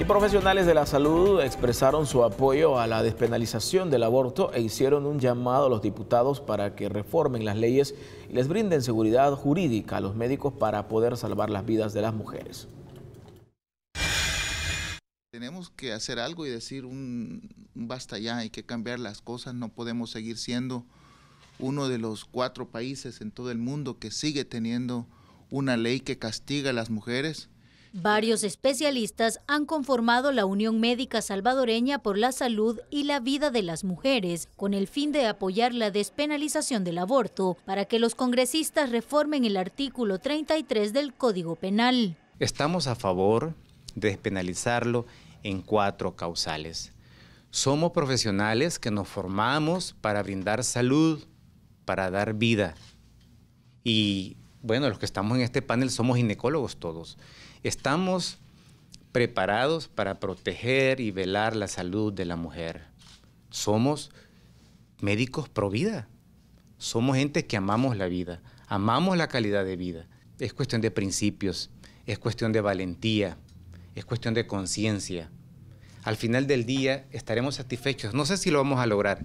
Y profesionales de la salud expresaron su apoyo a la despenalización del aborto e hicieron un llamado a los diputados para que reformen las leyes y les brinden seguridad jurídica a los médicos para poder salvar las vidas de las mujeres. Tenemos que hacer algo y decir un, basta ya, hay que cambiar las cosas, no podemos seguir siendo uno de los cuatro países en todo el mundo que sigue teniendo una ley que castiga a las mujeres Varios especialistas han conformado la Unión Médica Salvadoreña por la Salud y la Vida de las Mujeres, con el fin de apoyar la despenalización del aborto, para que los congresistas reformen el artículo 33 del Código Penal. Estamos a favor de despenalizarlo en cuatro causales. Somos profesionales que nos formamos para brindar salud, para dar vida. Y bueno, los que estamos en este panel somos ginecólogos todos. Estamos preparados para proteger y velar la salud de la mujer. Somos médicos pro vida. Somos gente que amamos la vida, amamos la calidad de vida. Es cuestión de principios, es cuestión de valentía, es cuestión de conciencia. Al final del día estaremos satisfechos. No sé si lo vamos a lograr,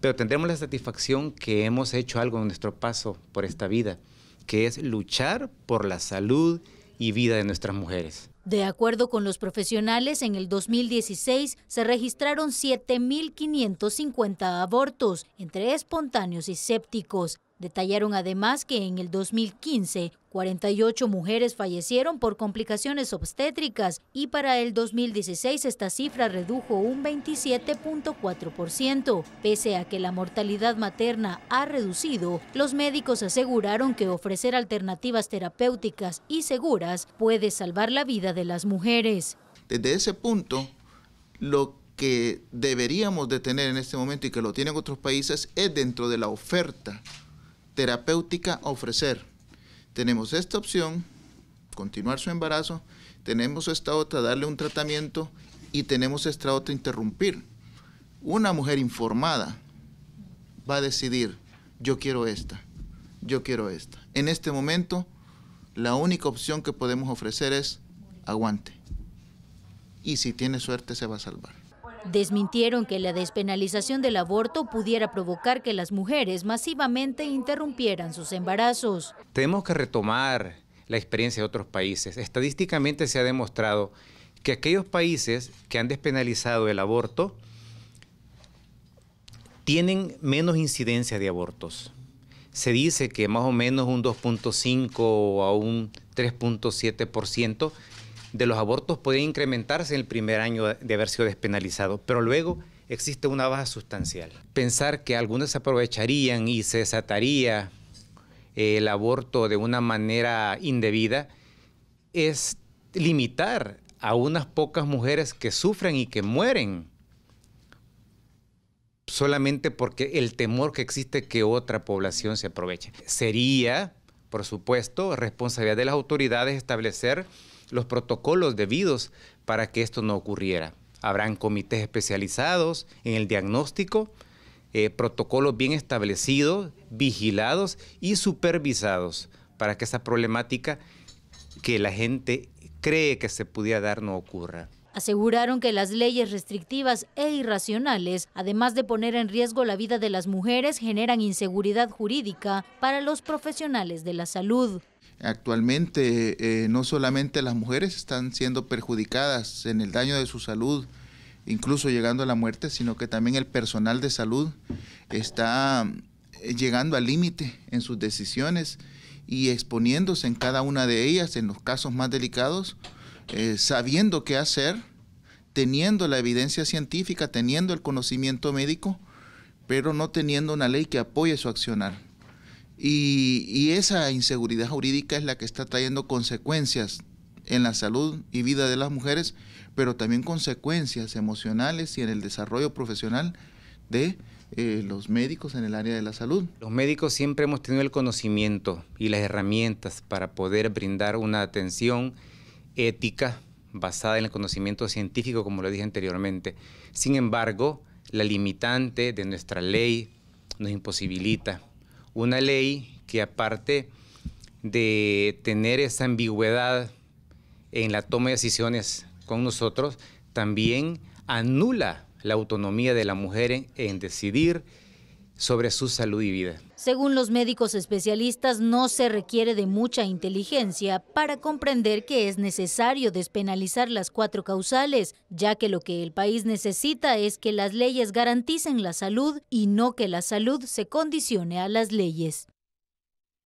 pero tendremos la satisfacción que hemos hecho algo en nuestro paso por esta vida que es luchar por la salud y vida de nuestras mujeres. De acuerdo con los profesionales, en el 2016 se registraron 7.550 abortos, entre espontáneos y sépticos. Detallaron además que en el 2015 48 mujeres fallecieron por complicaciones obstétricas y para el 2016 esta cifra redujo un 27.4%. Pese a que la mortalidad materna ha reducido, los médicos aseguraron que ofrecer alternativas terapéuticas y seguras puede salvar la vida de las mujeres. Desde ese punto, lo que deberíamos de tener en este momento y que lo tienen otros países es dentro de la oferta terapéutica ofrecer? Tenemos esta opción, continuar su embarazo, tenemos esta otra, darle un tratamiento y tenemos esta otra, interrumpir. Una mujer informada va a decidir, yo quiero esta, yo quiero esta. En este momento, la única opción que podemos ofrecer es aguante. Y si tiene suerte, se va a salvar. Desmintieron que la despenalización del aborto pudiera provocar que las mujeres masivamente interrumpieran sus embarazos. Tenemos que retomar la experiencia de otros países. Estadísticamente se ha demostrado que aquellos países que han despenalizado el aborto tienen menos incidencia de abortos. Se dice que más o menos un 2.5 a un 3.7% de los abortos puede incrementarse en el primer año de haber sido despenalizado, pero luego existe una baja sustancial. Pensar que algunos aprovecharían y se desataría eh, el aborto de una manera indebida es limitar a unas pocas mujeres que sufren y que mueren solamente porque el temor que existe que otra población se aproveche. Sería, por supuesto, responsabilidad de las autoridades establecer los protocolos debidos para que esto no ocurriera. Habrán comités especializados en el diagnóstico, eh, protocolos bien establecidos, vigilados y supervisados para que esa problemática que la gente cree que se pudiera dar no ocurra. Aseguraron que las leyes restrictivas e irracionales, además de poner en riesgo la vida de las mujeres, generan inseguridad jurídica para los profesionales de la salud. Actualmente eh, no solamente las mujeres están siendo perjudicadas en el daño de su salud, incluso llegando a la muerte, sino que también el personal de salud está eh, llegando al límite en sus decisiones y exponiéndose en cada una de ellas, en los casos más delicados, eh, sabiendo qué hacer, teniendo la evidencia científica, teniendo el conocimiento médico, pero no teniendo una ley que apoye su accionar. Y, esa inseguridad jurídica es la que está trayendo consecuencias en la salud y vida de las mujeres, pero también consecuencias emocionales y en el desarrollo profesional de eh, los médicos en el área de la salud. Los médicos siempre hemos tenido el conocimiento y las herramientas para poder brindar una atención ética basada en el conocimiento científico, como lo dije anteriormente. Sin embargo, la limitante de nuestra ley nos imposibilita. Una ley que aparte de tener esa ambigüedad en la toma de decisiones con nosotros, también anula la autonomía de la mujer en, decidir sobre su salud y vida. Según los médicos especialistas, no se requiere de mucha inteligencia para comprender que es necesario despenalizar las cuatro causales, ya que lo que el país necesita es que las leyes garanticen la salud y no que la salud se condicione a las leyes.